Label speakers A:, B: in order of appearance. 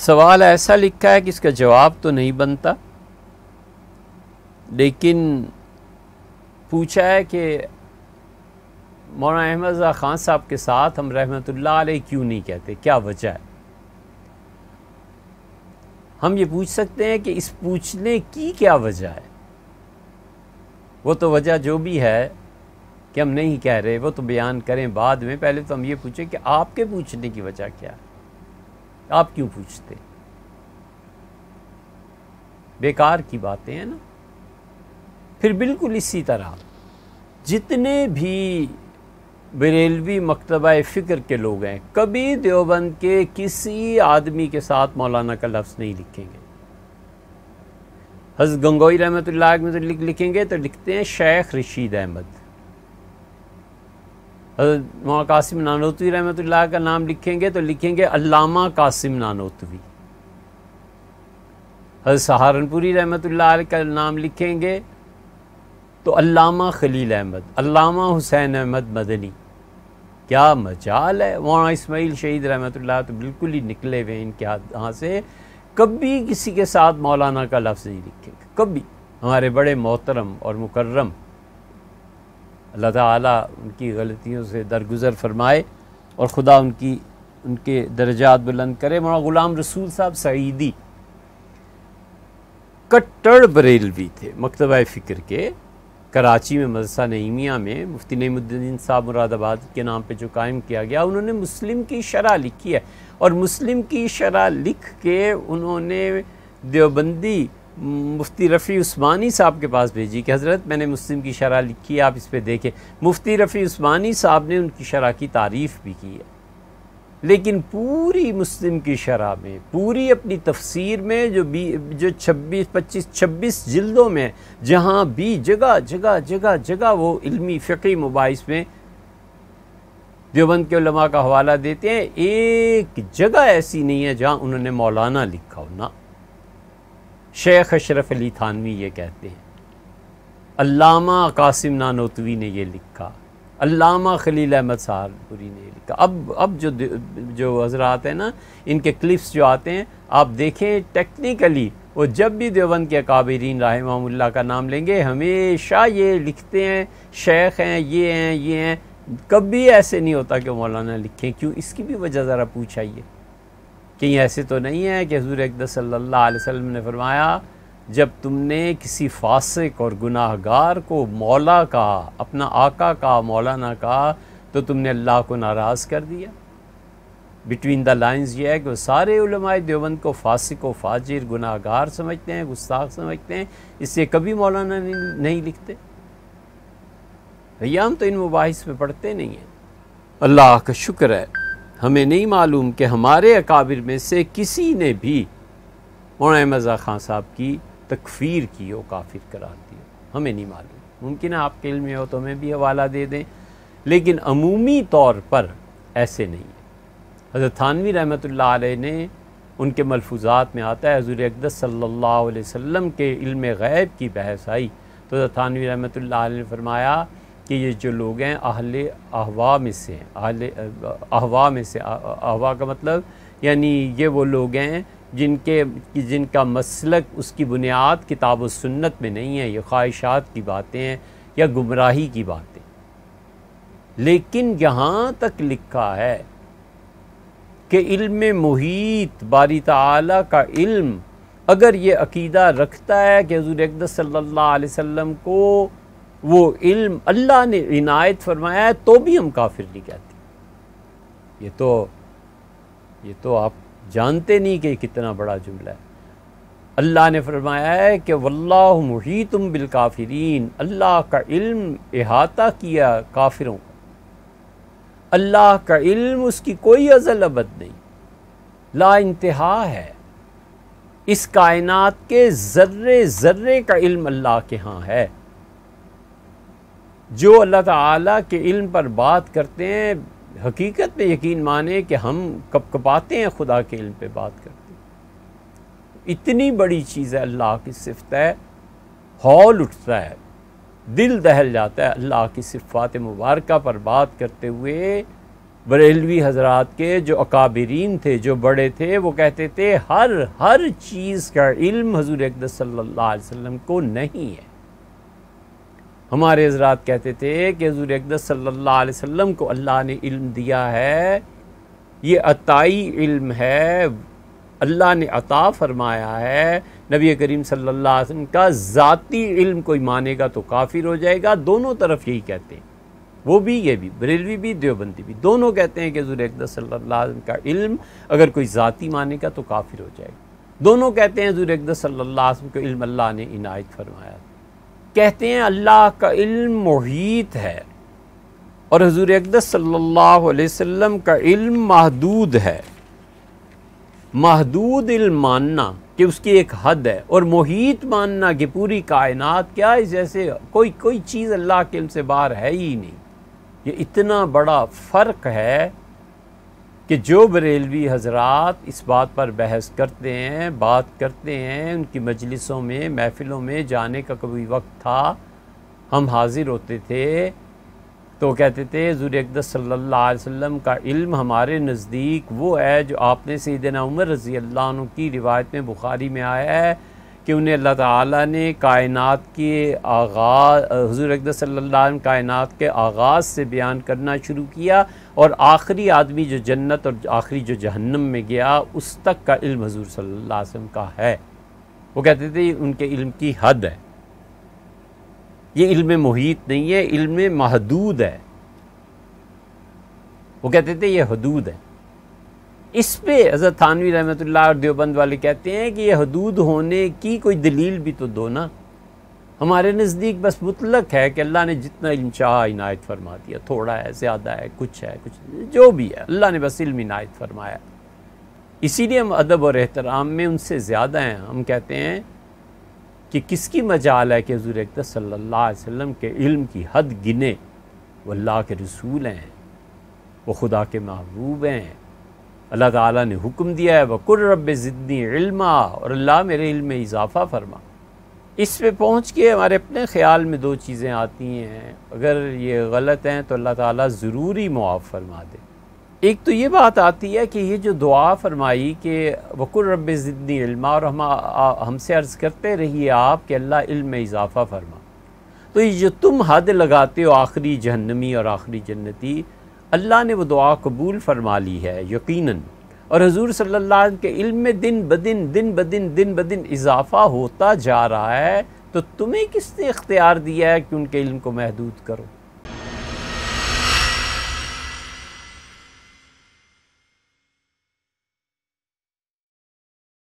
A: सवाल ऐसा लिखा है कि इसका जवाब तो नहीं बनता लेकिन पूछा है कि मौना अहमद ख़ान साहब के साथ हम रहमतुल्लाह अलैह क्यों नहीं कहते क्या वजह है हम ये पूछ सकते हैं कि इस पूछने की क्या वजह है वो तो वजह जो भी है कि हम नहीं कह रहे वो तो बयान करें बाद में पहले तो हम ये पूछें कि आपके पूछने की वजह क्या है आप क्यों पूछते बेकार की बातें हैं ना फिर बिल्कुल इसी तरह जितने भी बरेलवी मकतबा फ़िक्र के लोग हैं कभी देवबंद के किसी आदमी के साथ मौलाना का लफ्ज़ नहीं लिखेंगे हज़ गंगोई रहमत में तो लिखेंगे तो लिखते हैं शेख रशीद अहमद मौलाना कासिम नानोतवी रहमतुल्लाह का नाम लिखेंगे तो लिखेंगे अल्लामा कासिम नानोतवी सहारनपुरी रहमत का नाम लिखेंगे तो अल्लामा खलील अहमद अल्लामा हुसैन अहमद मदनी क्या मजाल है वहाँ इसमाइल शहीद रहमतुल्लाह तो बिल्कुल ही निकले हुए इनके यहाँ से कभी किसी के साथ मौलाना का लफ्ज़ नहीं लिखेंगे कभी हमारे बड़े मोहतरम और मुकर्रम अल्लाह उनकी गलतियों से दरगुजर फरमाए और ख़ुदा उनकी उनके दर्जात बुलंद करे मौला ग़ुलाम रसूल साहब सईदी कट्टर बरेलवी थे मकतबा फ़िक्र के कराची में मदरसा नईमिया में मुफ्ती नईमुद्दीन साहब मुरादाबाद के नाम पे जो कायम किया गया उन्होंने मुस्लिम की शरह लिखी है और मुस्लिम की शरह लिख के उन्होंने देवबंदी मुफ्ती रफ़ी उस्मानी साहब के पास भेजी कि हज़रत मैंने मुस्लिम की शरह लिखी है आप इस पर देखें मुफ्ती रफ़ी उस्मानी साहब ने उनकी शरह की तारीफ़ भी की है लेकिन पूरी मुस्लिम की शरह में पूरी अपनी तफसीर में जो बी जो छब्बीस पच्चीस छब्बीस जल्दों में जहाँ भी जगह जगह जगह जगह वो इल्मी फ़िकी मुबाइस में देवबंद के उलमा का हवाला देते हैं एक जगह ऐसी नहीं है जहाँ उन्होंने मौलाना लिखा हो ना शेख अशरफ अली थानवी ये कहते हैं अल्लामा कासिम नानोतवी ने ये लिखा अल्लामा खलील अहमद सहारपुरी ने लिखा अब अब जो जो हजरात हैं ना इनके क्लिप्स जो आते हैं आप देखें टेक्निकली वो जब भी देवबंद के काबरीन राहमल्ला का नाम लेंगे हमेशा ये लिखते हैं शेख हैं ये हैं ये हैं कभी ऐसे नहीं होता कि मौलाना लिखें क्यों इसकी भी वजह ज़रा पूछाइए कहीं ऐसे तो नहीं है कि हजूर अकद सल्ला वसम ने फरमाया जब तुमने किसी फासिक और गुनाहगार को मौला कहा अपना आका कहा मौलाना कहा तो तुमने अल्लाह को नाराज़ कर दिया बिटवीन द लाइन्स ये है कि वह सारे उलमाए देवबंद को फासिक व फाजिर गुनाहगार समझते हैं गुस्ताख समझते हैं इससे कभी मौलाना नहीं, नहीं लिखते भैया हम तो इन मुबाहिस में पढ़ते नहीं हैं अल्लाह का शुक्र है हमें नहीं मालूम कि हमारे अकाबिर में से किसी ने भी मौलाना मज़ा खान साहब की तकफीर की हो काफिर करार दी हो हमें नहीं मालूम मुमकिन है आपके इल में हो तो हमें भी हवाला दे दें लेकिन अमूमी तौर पर ऐसे नहीं है हज़रत थानवी रहमत ने उनके मलफूजात में आता है हजूर अकदस सल्ला वसम के इल्म गैब की बहस आई तो हज़रत थानवी रहमत ने फरमाया कि ये जो लोग हैं अहल अहवा में से हैं अहल अहवा में से अहवा का मतलब यानी ये वो लोग हैं जिनके जिनका मसलक उसकी बुनियाद किताब व सुन्नत में नहीं है ये ख्वाहिशात की बातें हैं या गुमराही की बातें लेकिन यहाँ तक लिखा है कि इल्म मुहीत बारी ताली का इल्म अगर ये अकीदा रखता है कि हजूर अकदस सल्लल्लाहु अलैहि वसल्लम को वो इल्म अल्लाह ने इनायत फरमाया है तो भी हम काफिर नहीं कहते ये तो ये तो आप जानते नहीं कि कितना बड़ा जुमला है अल्लाह ने फरमाया है कि वल्ला मुही तुम बिलकाफरीन अल्लाह का इल्म इहाता किया काफिरों का अल्लाह का इल्म उसकी कोई अजल अबद नहीं ला इंतहा है इस कायनात के ज़र्रे ज़र्रे का इल्म अल्लाह के यहाँ है जो अल्लाह ताला के इल्म पर बात करते हैं हकीकत पे यकीन माने कि हम कप कपाते हैं खुदा के इल्म पे बात करते हैं इतनी बड़ी चीज़ है अल्लाह की सिफत है हॉल उठता है दिल दहल जाता है अल्लाह की सिफात मुबारक पर बात करते हुए बरेलवी हजरात के जो अकाबरीन थे जो बड़े थे वो कहते थे हर हर चीज़ का इल्म हजूर अकदर सल्ला वसम को नहीं है हमारे हजरात कहते थे कि हजूर अकदस वसल्लम को अल्लाह ने इल्म दिया है ये अताई इल्म है अल्लाह ने अता फरमाया है नबी करीम सल्ला वसम का ज़ाती इल्म कोई मानेगा तो काफिर हो जाएगा दोनों तरफ यही कहते हैं वो भी ये भी बरेलवी भी देवबंदी भी दोनों कहते हैं कि हजूर अकदस का इल्म अगर कोई ज़ाती मानेगा तो काफिर हो जाएगा दोनों कहते हैं हजूर अकदस सल्लल्लाहु को इल्म अल्लाह ने इनायत फरमाया कहते हैं अल्लाह का इल्म मुहित है और हजूर अकदस सल्लल्लाहु अलैहि वसल्लम का इल्म महदूद है महदूद इल्म मानना कि उसकी एक हद है और मोहित मानना कि पूरी कायनात क्या है जैसे कोई कोई चीज़ अल्लाह के इल्म से बाहर है ही नहीं ये इतना बड़ा फ़र्क है कि जो बरेलवी हजरात इस बात पर बहस करते हैं बात करते हैं उनकी मजलिसों में महफ़िलों में जाने का कभी वक्त था हम हाजिर होते थे तो कहते थे हजूर अकदस सल्ला वसम का इल्म हमारे नज़दीक वो है जो आपने सीदना उमर रज़ी अल्लाह की रिवायत में बुखारी में आया है कि उन्हें अल्लाह ताला ने कायनात के आगाज़ हजूर अकद सल्लल्लाहु कायनात के आगाज़ से बयान करना शुरू किया और आखिरी आदमी जो जन्नत और आखिरी जो जहन्नम में गया उस तक का इल्म हजूर सल्ला का है वो कहते थे उनके इल्म की हद है ये इल्म मुहित नहीं है इल्म महदूद है वो कहते थे ये हदूद है इस पर हज़रत थानवी रहमत और देवबंद वाले कहते हैं कि यह हदूद होने की कोई दलील भी तो दो ना हमारे नज़दीक बस मुतलक है कि अल्लाह ने जितना इल्म चाह इनायत फरमा दिया थोड़ा है ज़्यादा है कुछ है कुछ जो भी है अल्लाह ने बस इल्म इनायत फरमाया इसीलिए हम अदब और एहतराम में उनसे ज़्यादा हैं हम कहते हैं कि किसकी मजाल है कि हजूर अकदर सल्ला वम के इल्म की हद गिने वो अल्लाह के रसूल हैं वो खुदा के महबूब हैं अल्लाह ताला ने हुक्म दिया है वकुर रब ज़िदनी इल्मा और अल्लाह मेरे इल्म में इजाफ़ा फरमा इस पे पहुंच के हमारे अपने ख्याल में दो चीज़ें आती हैं अगर ये गलत हैं तो अल्लाह ताला ज़रूरी मुआफ़ फरमा दे एक तो ये बात आती है कि ये जो दुआ फरमाई कि वकुर रब ज़िदनी इल्मा और हम हमसे अर्ज़ करते रहिए आप कि अल्लाह इल्म में इजाफ़ा फरमा तो ये जो तुम हद लगाते हो आखिरी जहन्नमी और आखिरी जन्नती अल्लाह ने वो दुआ कबूल फरमा ली है यकीनन और हजूर सल्ला के इल्म में दिन ब दिन दिन ब दिन बदिन इजाफा होता जा रहा है तो तुम्हें किसने इख्तियार दिया है कि उनके इल्म को महदूद करो